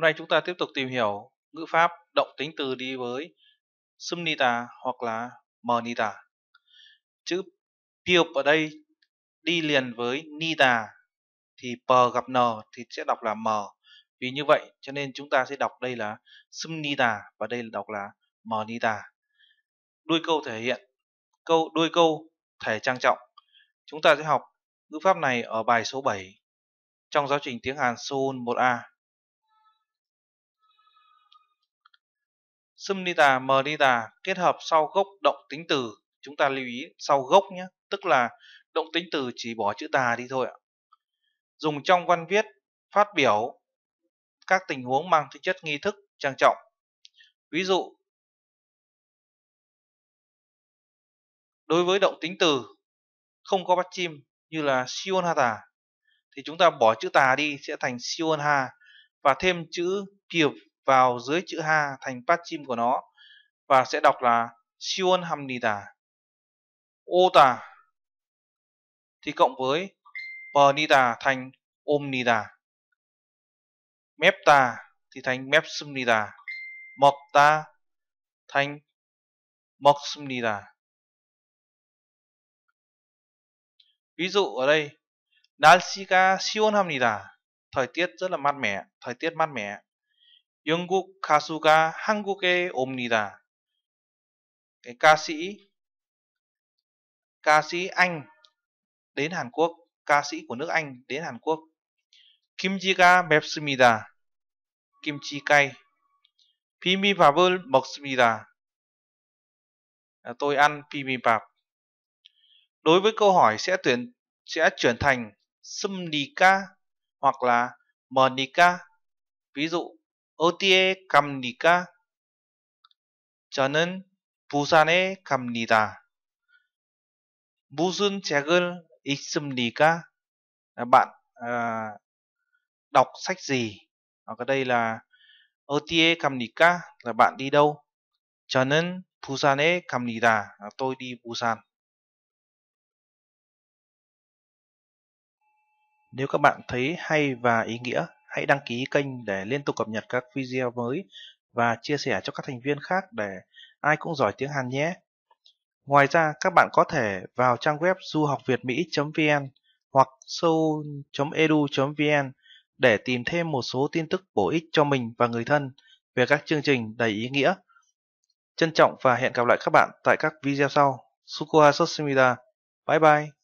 Hôm nay chúng ta tiếp tục tìm hiểu ngữ pháp động tính từ đi với Sumnita hoặc là Mnita. Chữ Piop ở đây đi liền với Nita thì P gặp N thì sẽ đọc là M. Vì như vậy cho nên chúng ta sẽ đọc đây là Sumnita và đây là đọc là Mnita. Đuôi câu thể hiện câu đuôi câu thể trang trọng. Chúng ta sẽ học ngữ pháp này ở bài số 7 trong giáo trình tiếng Hàn Seoul 1A. Sumnita Mrita kết hợp sau gốc động tính từ. Chúng ta lưu ý sau gốc nhé, tức là động tính từ chỉ bỏ chữ tà đi thôi ạ. Dùng trong văn viết, phát biểu các tình huống mang tính chất nghi thức trang trọng. Ví dụ, đối với động tính từ không có bắt chim như là Sionhata thì chúng ta bỏ chữ tà đi sẽ thành Sionha và thêm chữ Kiv vào dưới chữ Ha thành Pachim của nó và sẽ đọc là Siôn Hamnita. Ota thì cộng với Pernita thành Omnita. Mepta thì thành Mepsumnita. Mokta thành Moksumnita. Ví dụ ở đây Nalsika Siôn Hamnita thời tiết rất là mát mẻ, thời tiết mát mẻ. 영국 가수가 한국에 옵니다. ca sĩ ca sĩ Anh đến Hàn Quốc, ca sĩ của nước Anh đến Hàn Quốc. 김치가 맵습니다. 김치 cay. 비빔밥을 먹습니다. À, tôi ăn bibimbap. Đối với câu hỏi sẽ tuyển sẽ chuyển thành sumnika hoặc là monika. Ví dụ 어디에 갑니까? 저는 부산에 갑니다. 무슨 책을 읽습니까? Bạn à, đọc sách gì? Ở đây là 어디에 갑니까? Là bạn đi đâu? 저는 부산에 갑니다. tôi đi Busan. Nếu các bạn thấy hay và ý nghĩa Hãy đăng ký kênh để liên tục cập nhật các video mới và chia sẻ cho các thành viên khác để ai cũng giỏi tiếng Hàn nhé. Ngoài ra, các bạn có thể vào trang web duhocvietmy vn hoặc seoul.edu.vn để tìm thêm một số tin tức bổ ích cho mình và người thân về các chương trình đầy ý nghĩa. Trân trọng và hẹn gặp lại các bạn tại các video sau. Sukuha Sosmida. Bye bye!